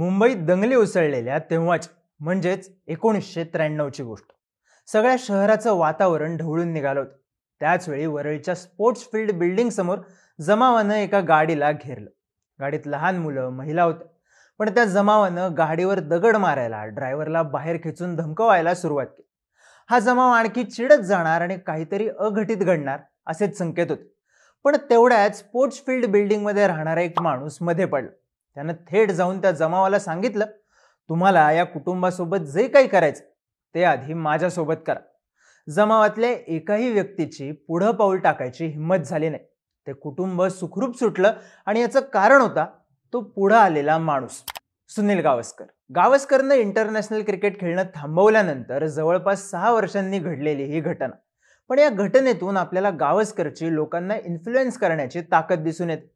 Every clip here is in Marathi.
मुंबईत दंगली उसळलेल्या तेव्हाच म्हणजेच एकोणीसशे त्र्याण्णवची गोष्ट सगळ्या शहराचं वातावरण ढवळून निघालं होतं त्याचवेळी वरळीच्या स्पोर्ट्स फील्ड बिल्डिंग समोर जमावानं एका गाडीला घेरलं गाडीत लहान मुलं महिला होत्या पण त्या जमावानं गाडीवर दगड मारायला ड्रायव्हरला बाहेर खेचून धमकवायला सुरुवात केली हा जमाव आणखी चिडत जाणार आणि काहीतरी अघटित घडणार असेच संकेत होते पण तेवढ्याच स्पोर्ट्स फील्ड बिल्डिंगमध्ये राहणारा एक माणूस मध्ये पडला त्यानं थेट जाऊन त्या जमावाला सांगितलं तुम्हाला या कुटुंबासोबत जे काही करायचं ते आधी माझ्यासोबत करा जमावातल्या एकाही व्यक्तीची पुढं पाऊल टाकायची हिंमत झाली नाही ते कुटुंब सुखरूप सुटलं आणि याचं कारण होता तो पुढं आलेला माणूस सुनील गावस्कर गावस्करनं इंटरनॅशनल क्रिकेट खेळणं थांबवल्यानंतर जवळपास सहा वर्षांनी घडलेली ही घटना पण या घटनेतून आपल्याला गावस्करची लोकांना इन्फ्लुएन्स करण्याची ताकद दिसून येते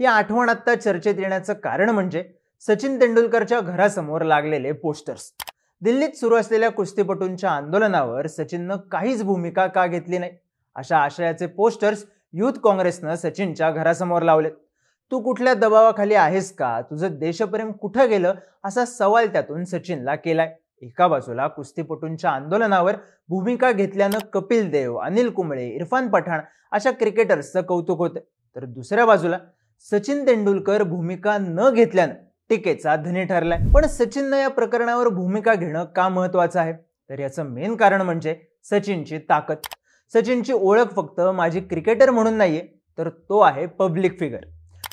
या आठवण आता चर्चेत येण्याचं कारण म्हणजे सचिन तेंडुलकरच्या घरासमोर लागलेले पोस्टर्स दिल्लीत सुरू असलेल्या कुस्तीपटूंच्या आंदोलनावर सचिननं काहीच भूमिका का घेतली नाही अशा आशयाचे पोस्टर्स युथ काँग्रेसनं सचिनच्या घरासमोर लावलेत तू कुठल्या दबावाखाली आहेस का तुझं देशप्रेम कुठं गेलं असा सवाल त्यातून सचिनला केलाय एका बाजूला कुस्तीपटूंच्या आंदोलनावर भूमिका घेतल्यानं कपिल देव अनिल कुंबळे इरफान पठाण अशा क्रिकेटर्सचं कौतुक होते तर दुसऱ्या बाजूला सचिन तेंडुलकर भूमिका न घेतल्यानं टीकेचा धनी ठरलाय पण सचिननं या प्रकरणावर भूमिका घेणं का महत्वाचं आहे तर याचं मेन कारण म्हणजे सचिनची ताकद सचिनची ओळख फक्त माझी क्रिकेटर म्हणून नाहीये तर तो आहे पब्लिक फिगर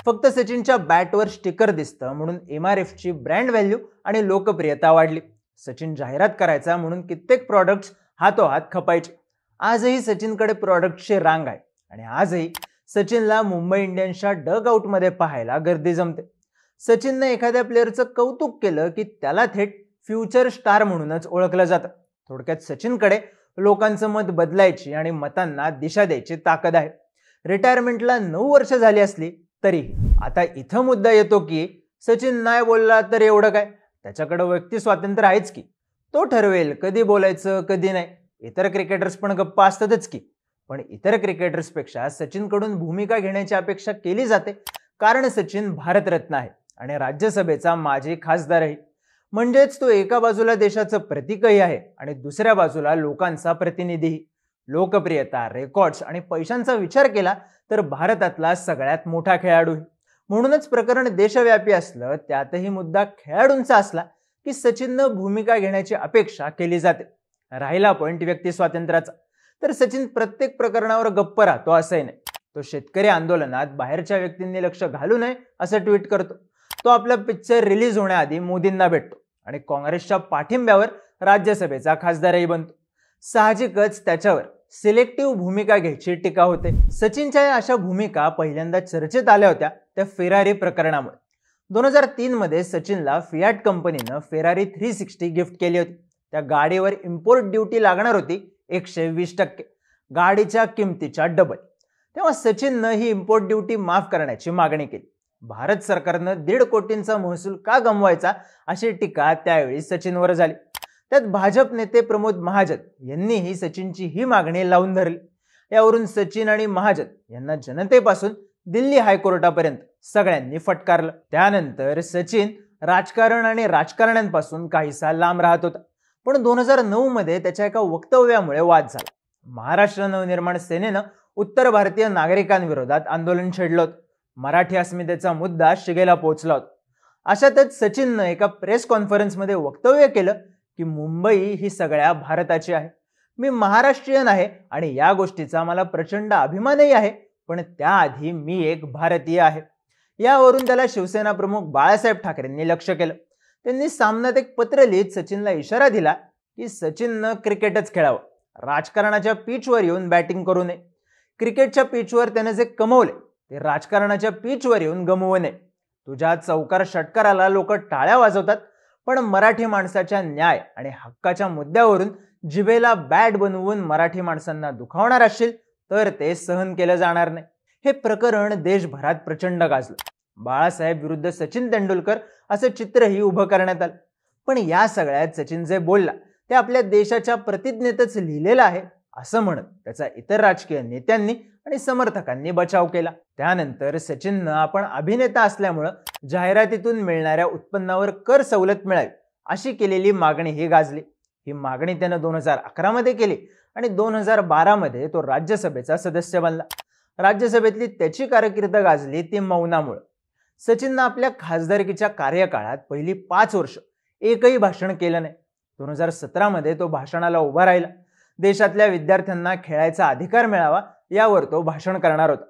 फक्त सचिनच्या बॅटवर स्टिकर दिसतं म्हणून एम आर एफची ब्रँड व्हॅल्यू आणि लोकप्रियता वाढली सचिन जाहिरात करायचा म्हणून कित्येक प्रॉडक्ट्स हातोहात खपायचे आजही सचिनकडे प्रॉडक्टची रांग आहे आणि आजही सचिनला मुंबई इंडियन्सच्या डग आउटमध्ये पाहायला गर्दी जमते सचिननं एखाद्या प्लेअरचं कौतुक केलं की त्याला थेट फ्युचर स्टार म्हणूनच ओळखलं जातं थोडक्यात सचिनकडे लोकांचं मत बदलायची आणि मतांना दिशा द्यायची ताकद आहे रिटायरमेंटला नऊ वर्ष झाली असली तरी आता इथं मुद्दा येतो की सचिन नाही बोलला तर एवढं काय त्याच्याकडं व्यक्ती स्वातंत्र्य आहेच की तो ठरवेल कधी बोलायचं कधी नाही इतर क्रिकेटर्स पण गप्पा असतातच की पण इतर क्रिकेटर्सपेक्षा सचिनकडून भूमिका घेण्याची अपेक्षा केली जाते कारण सचिन भारतरत्न आहे आणि राज्यसभेचा माजी खासदारही म्हणजेच तो एका बाजूला देशाचं प्रतीकही आहे आणि दुसऱ्या बाजूला लोकांचा प्रतिनिधीही लोकप्रियता रेकॉर्ड्स आणि पैशांचा विचार केला तर भारतातला सगळ्यात मोठा खेळाडू म्हणूनच प्रकरण देशव्यापी असलं त्यातही मुद्दा खेळाडूंचा असला की सचिननं भूमिका घेण्याची अपेक्षा केली जाते राहिला पॉईंट व्यक्ती स्वातंत्र्याचा तर सचिन प्रत्येक प्रकरणावर गप्प राहतो असंही नाही तो शेतकरी आंदोलनात बाहेरच्या व्यक्तींनी लक्ष घालू नये असं ट्विट करतो तो आपला पिक्चर रिलीज होण्याआधी मोदींना भेटतो आणि काँग्रेसच्या पाठिंब्यावर राज्यसभेचा खासदारही बनतो साहजिकच त्याच्यावर सिलेक्टिव्ह भूमिका घ्यायची टीका होते सचिनच्या अशा भूमिका पहिल्यांदा चर्चेत आल्या होत्या त्या फेरारी प्रकरणामुळे दोन हजार तीन मध्ये सचिनला फियाट कंपनीनं फेरारी थ्री सिक्स्टी गिफ्ट केली होती त्या गाडीवर इम्पोर्ट ड्युटी लागणार होती एकशे वीस टक्के गाडीच्या किमतीच्या डबल तेव्हा सचिननं ही इम्पोर्ट ड्युटी माफ करण्याची मागणी केली भारत सरकारनं दीड कोटींचा महसूल का गमवायचा अशी टीका त्यावेळी सचिनवर झाली त्यात भाजप नेते प्रमोद महाजन यांनीही सचिनची ही मागणी लावून धरली यावरून सचिन आणि महाजन यांना जनतेपासून दिल्ली हायकोर्टापर्यंत सगळ्यांनी फटकारलं त्यानंतर सचिन राजकारण आणि राजकारण्यांपासून काहीसा लांब राहत होता पण दोन हजार नऊमध्ये त्याच्या एका वक्तव्यामुळे वाद झाला महाराष्ट्र नवनिर्माण सेनेनं उत्तर भारतीय नागरिकांविरोधात आंदोलन छेडलं मराठी अस्मितेचा मुद्दा शिगेला पोहोचला होता अशातच सचिननं एका प्रेस कॉन्फरन्समध्ये वक्तव्य केलं की मुंबई ही सगळ्या भारताची आहे मी महाराष्ट्रीयन आहे आणि या गोष्टीचा मला प्रचंड अभिमानही आहे पण त्याआधी मी एक भारतीय आहे यावरून त्याला शिवसेना प्रमुख बाळासाहेब ठाकरेंनी लक्ष केलं त्यांनी सामन्यात एक पत्र लिहित सचिनला इशारा दिला की सचिननं क्रिकेटच खेळावं राजकारणाच्या पिचवर येऊन बॅटिंग करू नये क्रिकेटच्या पीचवर त्याने जे कमवले ते राजकारणाच्या पीचवर येऊन गमवू नये तुझ्या चौकार षटकाराला लोक टाळ्या वाजवतात पण मराठी माणसाच्या न्याय आणि हक्काच्या मुद्द्यावरून जिभेला बॅट बनवून मराठी माणसांना दुखावणार असशील तर ते सहन केलं जाणार नाही हे प्रकरण देशभरात प्रचंड गाजलं बाळासाहेब विरुद्ध सचिन तेंडुलकर असं चित्रही उभं करण्यात आलं पण या सगळ्यात सचिन जे बोलला ते आपल्या देशाच्या प्रतिज्ञेतच लिहिलेलं आहे असं म्हणत त्याचा इतर राजकीय नेत्यांनी आणि समर्थकांनी बचाव केला त्यानंतर सचिननं आपण अभिनेता असल्यामुळं जाहिरातीतून मिळणाऱ्या उत्पन्नावर कर सवलत मिळावी अशी केलेली मागणी ही गाजली ही मागणी त्यानं दोन हजार अकरामध्ये केली आणि दोन हजार बारामध्ये तो राज्यसभेचा सदस्य बनला राज्यसभेतली त्याची कारकीर्द गाजली ती मौनामुळं सचिननं आपल्या खासदारकीच्या कार्यकाळात पहिली पाच वर्ष एकही भाषण केलं नाही दोन हजार सतरामध्ये तो भाषणाला उभा राहिला देशातल्या विद्यार्थ्यांना खेळायचा अधिकार मिळावा यावर तो भाषण करणार होता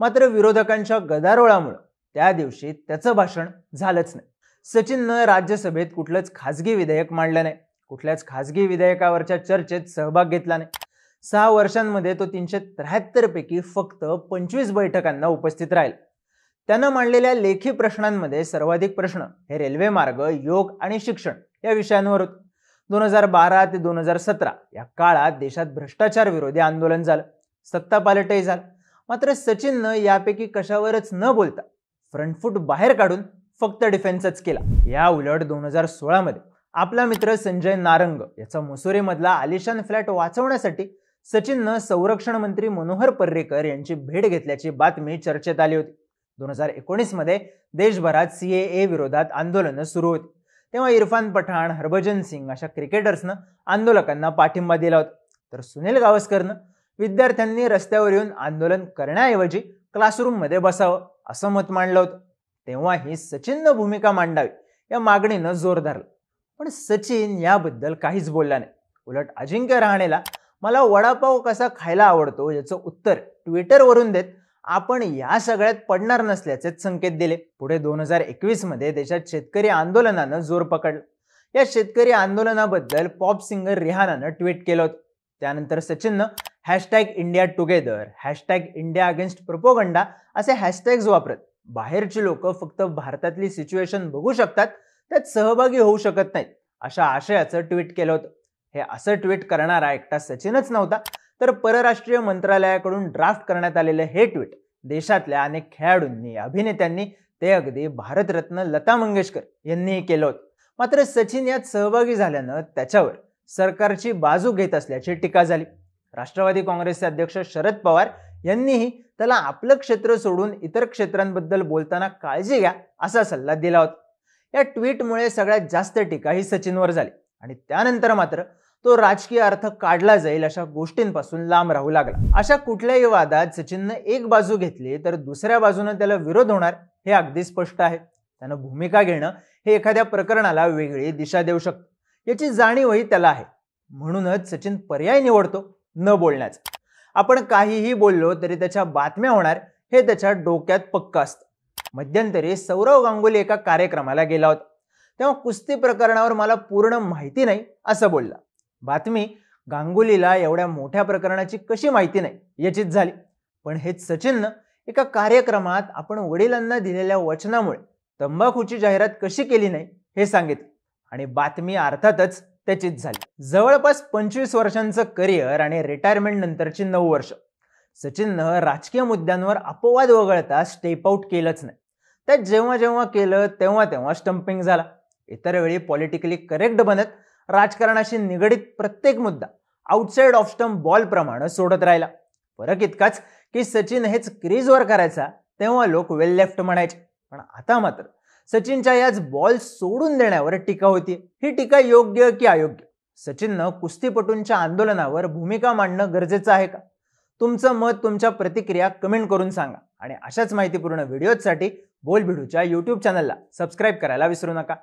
मात्र विरोधकांच्या गदारोळामुळं त्या दिवशी त्याचं भाषण झालंच नाही सचिननं राज्यसभेत कुठलंच खासगी विधेयक मांडलं नाही कुठल्याच खासगी विधेयकावरच्या चर्चेत सहभाग घेतला नाही सहा वर्षांमध्ये तो तीनशे त्र्याहत्तर फक्त पंचवीस बैठकांना उपस्थित राहिला त्यानं मांडलेल्या लेखी प्रश्नांमध्ये सर्वाधिक प्रश्न हे रेल्वे मार्ग योग आणि शिक्षण या विषयांवर होते दोन हजार बारा ते दोन हजार सतरा या काळात देशात भ्रष्टाचार विरोधी आंदोलन झालं सत्ता पालटही झालं मात्र सचिननं यापैकी कशावरच न बोलता फ्रंटफूट बाहेर काढून फक्त डिफेन्सच केला या उलट दोन हजार सोळामध्ये आपला मित्र संजय नारंग याचा मसुरेमधला आलिशान फ्लॅट वाचवण्यासाठी सचिननं संरक्षण मंत्री मनोहर पर्रेकर यांची भेट घेतल्याची बातमी चर्चेत आली होती दोन हजार एकोणीसमध्ये देशभरात सी ए विरोधात आंदोलनं सुरू होती तेव्हा इरफान पठाण हरभजन सिंग अशा क्रिकेटर्सनं आंदोलकांना पाठिंबा दिला होता तर सुनील गावस्करनं विद्यार्थ्यांनी रस्त्यावर येऊन आंदोलन करण्याऐवजी क्लासरूममध्ये बसावं असं मत मांडलं होतं तेव्हा ही सचिननं भूमिका मांडावी या मागणीनं जोर धरला पण सचिन याबद्दल काहीच बोलला नाही उलट अजिंक्य राहणेला मला वडापाव कसा खायला आवडतो याचं उत्तर ट्विटरवरून देत आपण या सगळ्यात पडणार नसल्याचेच संकेत दिले पुढे दोन हजार मध्ये देशात शेतकरी आंदोलनानं जोर पकडला या शेतकरी आंदोलनाबद्दल पॉप सिंगर रिहानानं ट्विट केलं होतं त्यानंतर सचिननं hashtag India together hashtag India against propaganda असे हॅशटॅग्स वापरत बाहेरची लोक फक्त भारतातली सिच्युएशन बघू शकतात त्यात सहभागी होऊ शकत नाहीत अशा आशयाचं ट्विट केलं होतं हे असं ट्विट करणारा एकटा सचिनच नव्हता तर परराष्ट्रीय मंत्रालयाकडून ड्राफ्ट करण्यात आलेलं हे ट्विट देशातल्या अनेक खेळाडूंनी अभिनेत्यांनी ते अगदी भारतरत्न लता मंगेशकर यांनीही केलं होतं मात्र सचिन यात सहभागी झाल्यानं त्याच्यावर सरकारची बाजू घेत असल्याची टीका झाली राष्ट्रवादी काँग्रेसचे अध्यक्ष शरद पवार यांनीही त्याला आपलं क्षेत्र सोडून इतर क्षेत्रांबद्दल बोलताना काळजी घ्या असा सल्ला दिला होता या ट्विटमुळे सगळ्यात जास्त टीका ही सचिनवर झाली आणि त्यानंतर मात्र तो राजकीय अर्थ काढला जाईल अशा गोष्टींपासून लांब राहू लागला अशा कुठल्याही वादात सचिननं एक बाजू घेतली तर दुसऱ्या बाजूनं त्याला विरोध होणार हे अगदी स्पष्ट आहे त्यानं भूमिका घेणं हे एखाद्या प्रकरणाला वेगळी दिशा देऊ शकतं याची जाणीवही त्याला आहे म्हणूनच सचिन पर्याय निवडतो न बोलण्याचा आपण काहीही बोललो तरी त्याच्या बातम्या होणार हे त्याच्या डोक्यात पक्क असतं मध्यंतरी सौरव गांगुली एका कार्यक्रमाला गेला होता तेव्हा कुस्ती प्रकरणावर मला पूर्ण माहिती नाही असं बोलला बातमी गांगुलीला एवढ्या मोठ्या प्रकरणाची कशी माहिती नाही याचीच झाली पण हेच सचिननं एका कार्यक्रमात आपण वडिलांना दिलेल्या वचनामुळे तंबाखूची जाहिरात कशी केली नाही हे सांगितलं आणि बातमी अर्थातच त्याचीच झाली जवळपास पंचवीस वर्षांचं करिअर आणि रिटायरमेंट नंतरची नऊ वर्ष सचिननं राजकीय मुद्द्यांवर अपवाद वगळता स्टेप आउट केलंच नाही त्यात जेव्हा जेव्हा केलं तेव्हा तेव्हा स्टंपिंग झाला इतर वेळी पॉलिटिकली करेक्ट बनत राजकारणाशी निगडीत प्रत्येक मुद्दा आउटसाइड ऑफ बॉल प्रमाण सोडत राहिला फरक इतकाच की सचिन हेच क्रीजवर करायचा तेव्हा लोक वेल लेफ्ट म्हणायचे पण आता मात्र सचिनच्या याच बॉल सोडून देण्यावर टीका होती ही टीका योग्य की अयोग्य सचिननं कुस्तीपटूंच्या आंदोलनावर भूमिका मांडणं गरजेचं आहे का तुमचं मत तुमच्या प्रतिक्रिया कमेंट करून सांगा आणि अशाच माहितीपूर्ण व्हिडिओजसाठी भिडूच्या यूट्यूब चॅनलला सबस्क्राईब करायला विसरू नका